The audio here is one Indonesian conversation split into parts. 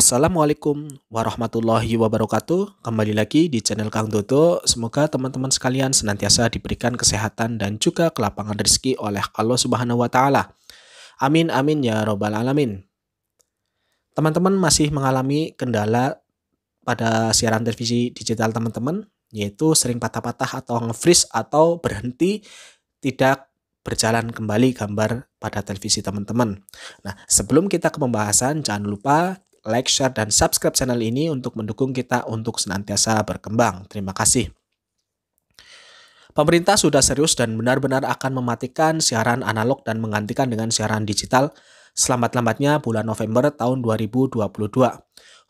Assalamualaikum warahmatullahi wabarakatuh. Kembali lagi di channel Kang Toto. Semoga teman-teman sekalian senantiasa diberikan kesehatan dan juga kelapangan rezeki oleh Allah Subhanahu wa taala. Amin amin ya robbal alamin. Teman-teman masih mengalami kendala pada siaran televisi digital teman-teman, yaitu sering patah-patah atau nge-freeze atau berhenti tidak berjalan kembali gambar pada televisi teman-teman. Nah, sebelum kita ke pembahasan, jangan lupa like, share, dan subscribe channel ini untuk mendukung kita untuk senantiasa berkembang. Terima kasih. Pemerintah sudah serius dan benar-benar akan mematikan siaran analog dan menggantikan dengan siaran digital selambat-lambatnya bulan November tahun 2022.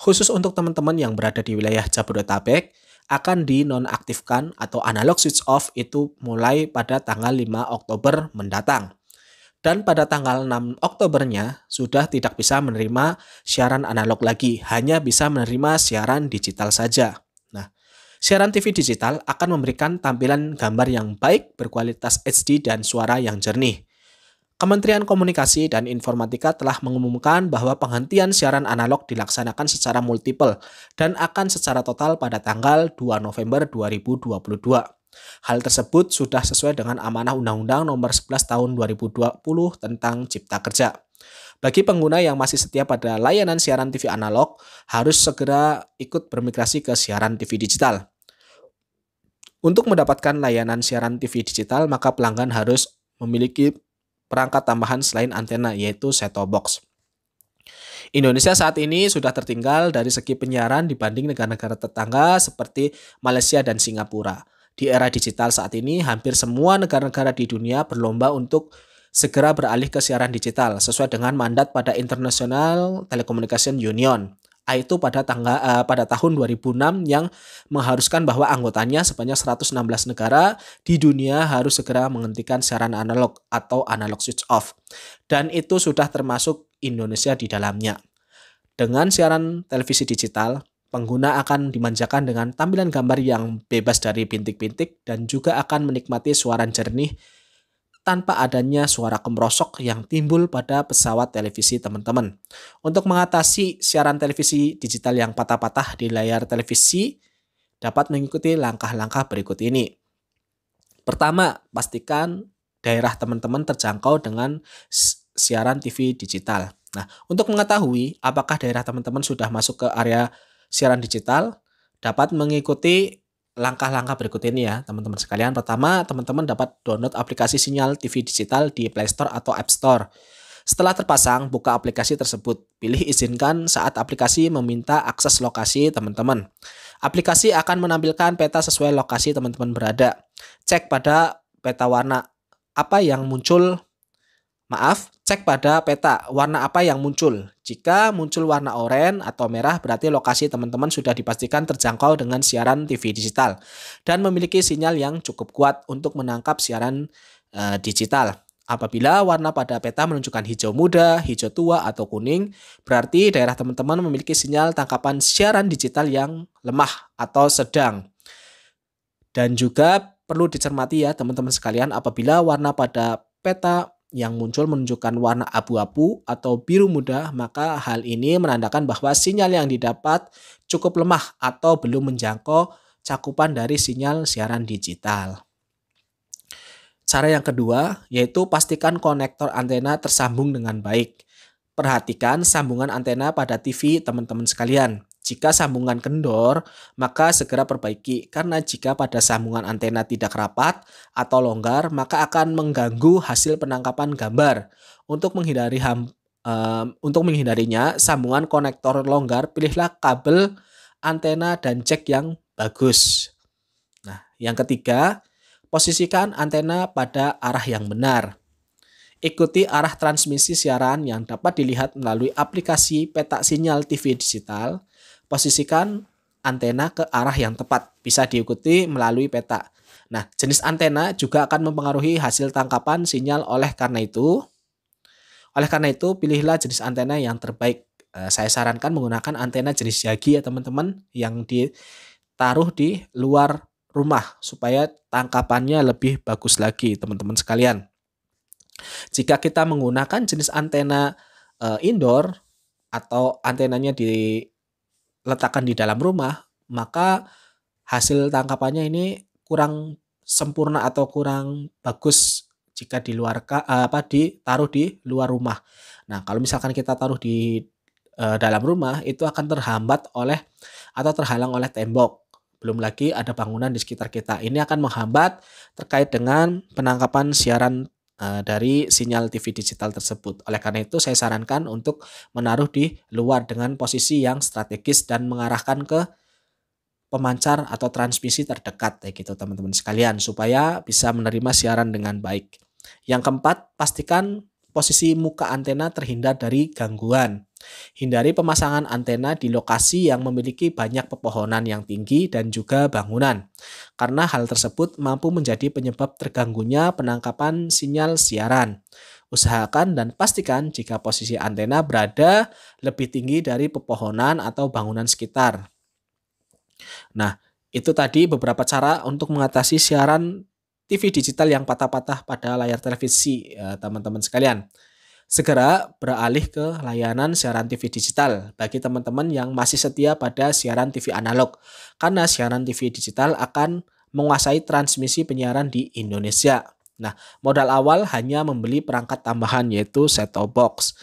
Khusus untuk teman-teman yang berada di wilayah Jabodetabek, akan dinonaktifkan atau analog switch off itu mulai pada tanggal 5 Oktober mendatang dan pada tanggal 6 Oktobernya sudah tidak bisa menerima siaran analog lagi, hanya bisa menerima siaran digital saja. Nah, siaran TV digital akan memberikan tampilan gambar yang baik berkualitas HD dan suara yang jernih. Kementerian Komunikasi dan Informatika telah mengumumkan bahwa penghentian siaran analog dilaksanakan secara multiple dan akan secara total pada tanggal 2 November 2022. Hal tersebut sudah sesuai dengan amanah Undang-Undang Nomor 11 Tahun 2020 tentang Cipta Kerja. Bagi pengguna yang masih setia pada layanan siaran TV analog, harus segera ikut bermigrasi ke siaran TV digital. Untuk mendapatkan layanan siaran TV digital, maka pelanggan harus memiliki perangkat tambahan selain antena, yaitu set-top box. Indonesia saat ini sudah tertinggal dari segi penyiaran dibanding negara-negara tetangga seperti Malaysia dan Singapura. Di era digital saat ini, hampir semua negara-negara di dunia berlomba untuk segera beralih ke siaran digital sesuai dengan mandat pada International Telecommunication Union itu pada tangga uh, pada tahun 2006 yang mengharuskan bahwa anggotanya sebanyak 116 negara di dunia harus segera menghentikan siaran analog atau analog switch off. Dan itu sudah termasuk Indonesia di dalamnya. Dengan siaran televisi digital, Pengguna akan dimanjakan dengan tampilan gambar yang bebas dari bintik-bintik dan juga akan menikmati suara jernih tanpa adanya suara kemrosok yang timbul pada pesawat televisi teman-teman. Untuk mengatasi siaran televisi digital yang patah-patah di layar televisi, dapat mengikuti langkah-langkah berikut ini. Pertama, pastikan daerah teman-teman terjangkau dengan siaran TV digital. Nah, untuk mengetahui apakah daerah teman-teman sudah masuk ke area siaran digital dapat mengikuti langkah-langkah berikut ini ya teman-teman sekalian. Pertama, teman-teman dapat download aplikasi sinyal TV digital di Play Store atau App Store. Setelah terpasang, buka aplikasi tersebut. Pilih izinkan saat aplikasi meminta akses lokasi teman-teman. Aplikasi akan menampilkan peta sesuai lokasi teman-teman berada. Cek pada peta warna apa yang muncul Maaf, cek pada peta warna apa yang muncul. Jika muncul warna oranye atau merah berarti lokasi teman-teman sudah dipastikan terjangkau dengan siaran TV digital dan memiliki sinyal yang cukup kuat untuk menangkap siaran e, digital. Apabila warna pada peta menunjukkan hijau muda, hijau tua, atau kuning, berarti daerah teman-teman memiliki sinyal tangkapan siaran digital yang lemah atau sedang. Dan juga perlu dicermati ya teman-teman sekalian apabila warna pada peta yang muncul menunjukkan warna abu-abu atau biru muda, maka hal ini menandakan bahwa sinyal yang didapat cukup lemah atau belum menjangkau cakupan dari sinyal siaran digital. Cara yang kedua yaitu pastikan konektor antena tersambung dengan baik. Perhatikan sambungan antena pada TV teman-teman sekalian. Jika sambungan kendor, maka segera perbaiki karena jika pada sambungan antena tidak rapat atau longgar, maka akan mengganggu hasil penangkapan gambar. Untuk menghindari ham, um, untuk menghindarinya, sambungan konektor longgar pilihlah kabel antena dan jack yang bagus. Nah, yang ketiga, posisikan antena pada arah yang benar. Ikuti arah transmisi siaran yang dapat dilihat melalui aplikasi peta sinyal TV digital posisikan antena ke arah yang tepat. Bisa diikuti melalui peta. Nah, jenis antena juga akan mempengaruhi hasil tangkapan sinyal oleh karena itu. Oleh karena itu, pilihlah jenis antena yang terbaik. Eh, saya sarankan menggunakan antena jenis Yagi ya teman-teman yang ditaruh di luar rumah supaya tangkapannya lebih bagus lagi teman-teman sekalian. Jika kita menggunakan jenis antena eh, indoor atau antenanya di letakkan di dalam rumah, maka hasil tangkapannya ini kurang sempurna atau kurang bagus jika di luar eh, apa ditaruh di luar rumah. Nah, kalau misalkan kita taruh di e, dalam rumah itu akan terhambat oleh atau terhalang oleh tembok. Belum lagi ada bangunan di sekitar kita. Ini akan menghambat terkait dengan penangkapan siaran Eh, dari sinyal TV digital tersebut. Oleh karena itu saya sarankan untuk menaruh di luar dengan posisi yang strategis dan mengarahkan ke pemancar atau transmisi terdekat ya gitu teman-teman sekalian supaya bisa menerima siaran dengan baik. Yang keempat, pastikan posisi muka antena terhindar dari gangguan. Hindari pemasangan antena di lokasi yang memiliki banyak pepohonan yang tinggi dan juga bangunan, karena hal tersebut mampu menjadi penyebab terganggunya penangkapan sinyal siaran. Usahakan dan pastikan jika posisi antena berada lebih tinggi dari pepohonan atau bangunan sekitar. Nah, itu tadi beberapa cara untuk mengatasi siaran TV digital yang patah-patah pada layar televisi, eh, teman-teman ya, sekalian. Segera beralih ke layanan siaran TV digital bagi teman-teman yang masih setia pada siaran TV analog, karena siaran TV digital akan menguasai transmisi penyiaran di Indonesia. Nah, modal awal hanya membeli perangkat tambahan yaitu set-top box.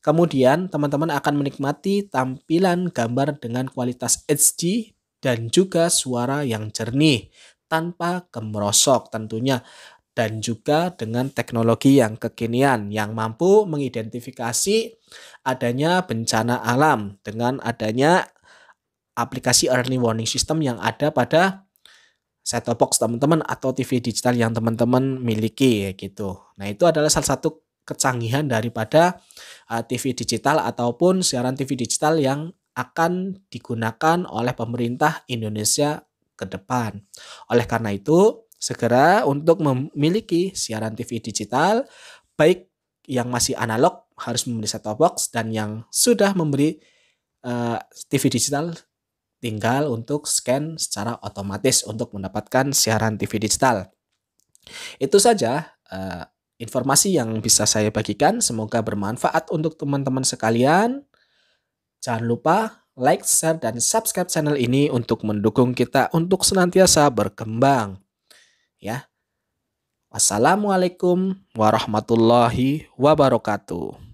Kemudian, teman-teman akan menikmati tampilan gambar dengan kualitas HD dan juga suara yang jernih tanpa kemerosok tentunya dan juga dengan teknologi yang kekinian yang mampu mengidentifikasi adanya bencana alam dengan adanya aplikasi early warning system yang ada pada set-top box teman-teman atau TV digital yang teman-teman miliki gitu. Nah, itu adalah salah satu kecanggihan daripada eh, TV digital ataupun siaran TV digital yang akan digunakan oleh pemerintah Indonesia ke depan. Oleh karena itu, segera untuk memiliki siaran TV digital baik yang masih analog harus membeli set-top box dan yang sudah memberi uh, eh, TV digital tinggal untuk scan secara otomatis untuk mendapatkan siaran TV digital. Itu saja uh, informasi yang bisa saya bagikan. Semoga bermanfaat untuk teman-teman sekalian. Jangan lupa like, share, dan subscribe channel ini untuk mendukung kita untuk senantiasa berkembang. Ya. Wassalamualaikum warahmatullahi wabarakatuh.